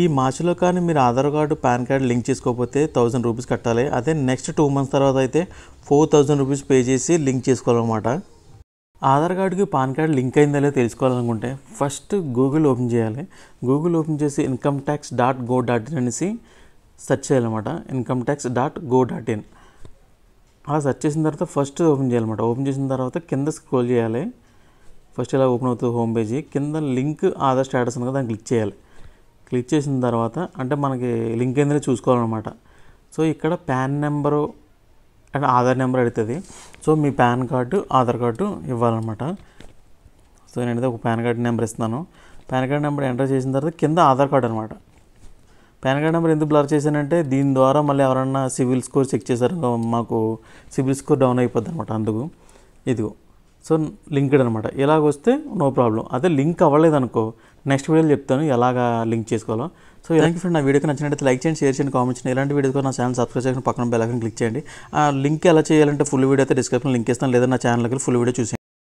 ఈ మార్చిలో కానీ మీరు Aadhaar card PAN card link చేసుకోకపోతే థౌజండ్ రూపీస్ కట్టాలి అదే నెక్స్ట్ టూ మంత్స్ తర్వాత అయితే ఫోర్ థౌజండ్ రూపీస్ పే చేసి లింక్ చేసుకోవాలన్నమాట ఆధార్ కార్డుకి పాన్ కార్డు లింక్ అయిందో లేదా తెలుసుకోవాలనుకుంటే ఫస్ట్ గూగుల్ ఓపెన్ చేయాలి గూగుల్ ఓపెన్ చేసి income tax dot gov dot in అనేసి సెర్చ్ చేయాలన్నమాట income tax dot gov dot in అలా సెర్చ్ చేసిన తర్వాత ఫస్ట్ ఓపెన్ చేయాలన్నమాట ఓపెన్ చేసిన తర్వాత కింద స్క్రోల్ చేయాలి ఫస్ట్ ఇలా ఓపెన్ అవుతుంది హోమ్ పేజీ కింద లింక్ ఆధార్ స్టేటస్ కదా దాన్ని క్లిక్ చేయాలి క్లిక్ చేసిన తర్వాత అంటే మనకి లింక్ ఏందని చూసుకోవాలన్నమాట సో ఇక్కడ ప్యాన్ నెంబరు అంటే ఆధార్ నెంబర్ అడుగుతుంది సో మీ ప్యాన్ కార్డు ఆధార్ కార్డు ఇవ్వాలన్నమాట సో నేనైతే ఒక ప్యాన్ కార్డు నెంబర్ ఇస్తున్నాను ప్యాన్ కార్డు నెంబర్ ఎంటర్ చేసిన తర్వాత కింద ఆధార్ కార్డు అనమాట పాన్ కార్డు నెంబర్ ఎందుకు బ్లర్ చేశానంటే దీని ద్వారా మళ్ళీ ఎవరన్నా సివిల్ స్కోర్ చెక్ చేశారో మాకు సివిల్ స్కోర్ డౌన్ అయిపోద్ది అనమాట అందుకు ఇదిగో సో లింక్డ్ అనమాట ఇలాగ వస్తే నో ప్రాబ్లం అదే లింక్ అవ్వలేదనుకో నెక్స్ట్ వీడియోలో చెప్తాను ఎలాగా లింక్ చేసుకోవాలో సో ఇలాంటి ఫ్రెండ్ నా వీడియోకి నచ్చినట్టు లైక్ చేయండి షేర్ చేయండి కామెంట్ చేయండి ఇలాంటి వీడియో నా ఛానల్ సబ్స్క్రైబ్ చేసిన పక్కన బెల్ ఐకాన్ క్లిక్ చేయండి ఆ లింక్ ఎలా చేయాలంటే ఫుల్ వీడియో అయితే డిస్క్రిప్షన్ లింక్ ఇస్తాను లేదా నా ఛానల్కి ఫుల్ వీడియో చూసి